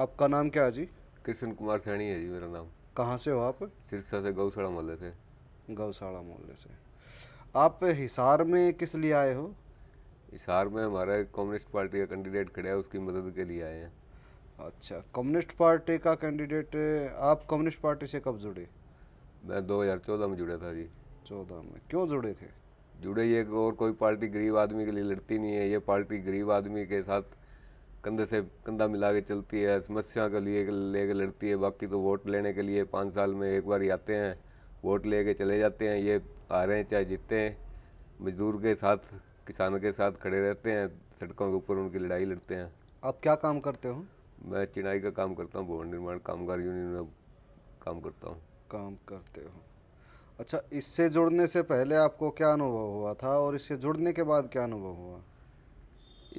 आपका नाम क्या है जी कृष्ण कुमार सैनी है जी मेरा नाम कहाँ से हो आप सिरसा से गौशाला मोहल्ले से गौशाला मोहल्ले से आप हिसार में किस लिए आए हो हिसार में हमारा कम्युनिस्ट पार्टी का कैंडिडेट खड़ा है उसकी मदद के लिए आए हैं अच्छा कम्युनिस्ट पार्टी का कैंडिडेट आप कम्युनिस्ट पार्टी से कब जुड़े मैं 2014 में जुड़ा था जी 14 में क्यों जुड़े थे जुड़े ये और कोई पार्टी गरीब आदमी के लिए लड़ती नहीं है ये पार्टी गरीब आदमी के साथ कंधे से कंधा मिला के चलती है समस्या के लिए लेके लड़ती है बाकी तो वोट लेने के लिए पाँच साल में एक बार ही आते हैं वोट ले चले जाते हैं ये आ रहे हैं चाहे जीते हैं मजदूर के साथ किसानों के साथ खड़े रहते हैं सड़कों के ऊपर उनकी लड़ाई लड़ते हैं आप क्या काम करते हो मैं चिनाई का काम करता हूँ भवन निर्माण कामगार यूनियन में काम करता हूँ काम करते हो अच्छा इससे जुड़ने से पहले आपको क्या अनुभव हुआ था और इससे जुड़ने के बाद क्या अनुभव हुआ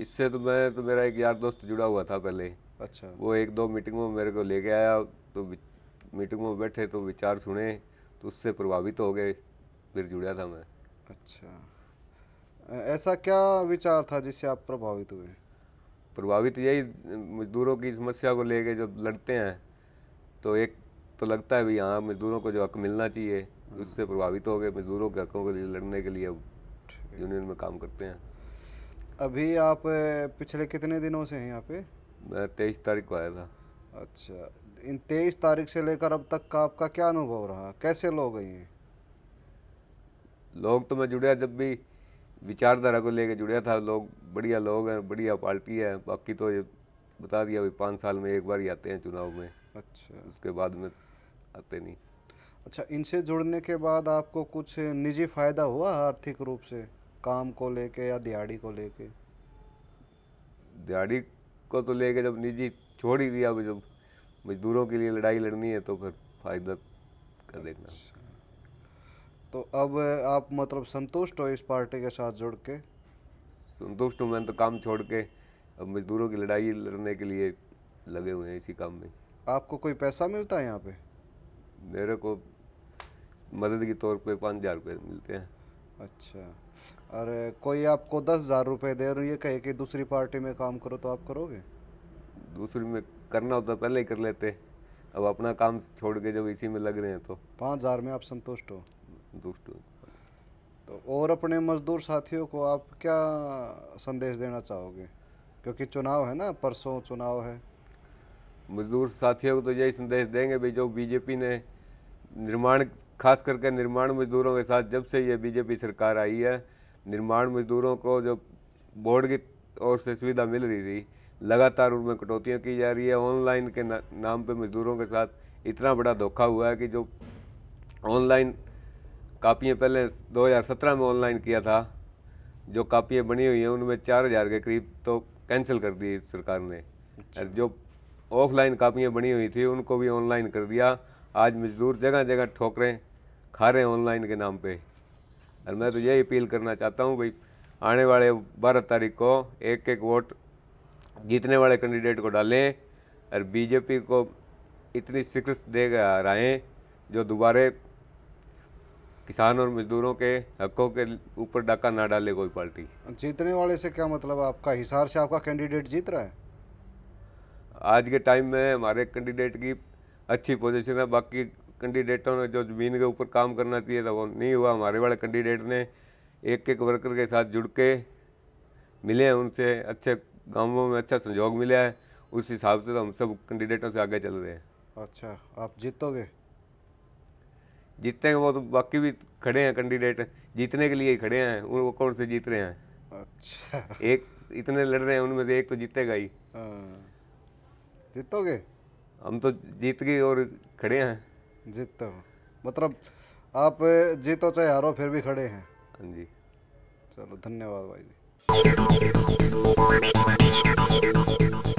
इससे तो मैं तो मेरा एक यार दोस्त जुड़ा हुआ था पहले अच्छा वो एक दो मीटिंग में मेरे को लेके आया तो मीटिंग में बैठे तो विचार सुने तो उससे प्रभावित हो गए फिर जुड़ा था मैं अच्छा ऐसा क्या विचार था जिससे आप प्रभावित हुए प्रभावित यही मजदूरों की समस्या को लेके जब लड़ते हैं तो एक तो लगता है भाई हाँ मजदूरों को जो हक मिलना चाहिए हाँ। उससे प्रभावित हो गए मजदूरों के हकों के लिए लड़ने के लिए यूनियन में काम करते हैं अभी आप पिछले कितने दिनों से हैं यहाँ पे मैं तेईस तारीख को आया था अच्छा इन तेईस तारीख से लेकर अब तक का आपका क्या अनुभव रहा कैसे लोग हैं लोग तो मैं जुड़िया जब भी विचारधारा को लेकर जुड़ा था लोग बढ़िया लोग हैं बढ़िया पार्टी है बाकी तो ये बता दिया अभी पाँच साल में एक बार ही आते हैं चुनाव में अच्छा उसके बाद में आते नहीं अच्छा इनसे जुड़ने के बाद आपको कुछ निजी फ़ायदा हुआ आर्थिक रूप से काम को लेके या दिहाड़ी को लेके दिहाड़ी को तो लेके जब निजी छोड़ ही दिया जब मजदूरों के लिए लड़ाई लड़नी है तो फिर फायदा कर देखना अच्छा। तो अब आप मतलब संतुष्ट हो इस पार्टी के साथ जुड़ के संतुष्ट हूँ मैं तो काम छोड़ के अब मजदूरों की लड़ाई लड़ने के लिए लगे हुए हैं इसी काम में आपको कोई पैसा मिलता है यहाँ पे मेरे को मदद के तौर पे पाँच हज़ार रुपये मिलते हैं अच्छा अरे कोई आपको दस हज़ार रुपये दे और ये कहे कि दूसरी पार्टी में काम करो तो आप करोगे दूसरी में करना होता तो पहले ही कर लेते अब अपना काम छोड़ के जब इसी में लग रहे हैं तो पाँच हज़ार में आप संतुष्ट हो संतुष्ट हो तो और अपने मज़दूर साथियों को आप क्या संदेश देना चाहोगे क्योंकि चुनाव है ना परसों चुनाव है मजदूर साथियों को तो यही संदेश देंगे भाई जो बीजेपी ने निर्माण खास करके निर्माण मजदूरों के साथ जब से ये बीजेपी सरकार आई है निर्माण मजदूरों को जो बोर्ड की ओर से सुविधा मिल रही थी लगातार उनमें कटौतियाँ की जा रही है ऑनलाइन के ना, नाम पे मजदूरों के साथ इतना बड़ा धोखा हुआ है कि जो ऑनलाइन कापियाँ पहले 2017 में ऑनलाइन किया था जो कापियाँ बनी हुई हैं उनमें चार हज़ार के करीब तो कैंसिल कर दी सरकार ने और अच्छा। जो ऑफलाइन कापियाँ बनी हुई थी उनको भी ऑनलाइन कर दिया आज मजदूर जगह जगह ठोकरें खा रहे हैं ऑनलाइन के नाम पे और मैं तो यही अपील करना चाहता हूँ भाई आने वाले बारह तारीख को एक एक वोट जीतने वाले कैंडिडेट को डालें और बीजेपी को इतनी शिकस्त दे हराएँ जो दोबारे किसान और मजदूरों के हकों के ऊपर डाका ना डाले कोई पार्टी जीतने वाले से क्या मतलब आपका हिसार से आपका कैंडिडेट जीत रहा है आज के टाइम में हमारे कैंडिडेट की अच्छी पोजीशन है बाकी कैंडिडेटों ने जो ज़मीन के ऊपर काम करना चाहिए था वो नहीं हुआ हमारे वाले कैंडिडेट ने एक एक वर्कर के साथ जुड़ के मिले हैं उनसे अच्छे गांवों में अच्छा सहयोग मिला है उस हिसाब से तो हम सब कैंडिडेटों से आगे चल रहे हैं अच्छा आप जीतोगे जीतेंगे वो तो बाकी भी खड़े हैं कैंडिडेट जीतने के लिए ही खड़े हैं वो कौन से जीत रहे हैं अच्छा एक इतने लड़ रहे हैं उनमें से एक तो जीतेगा ही हाँ। जीतोगे हम तो जीत गए और खड़े हैं जीतते हो मतलब आप जीतो चाहे हारो फिर भी खड़े हैं हाँ जी चलो धन्यवाद भाई जी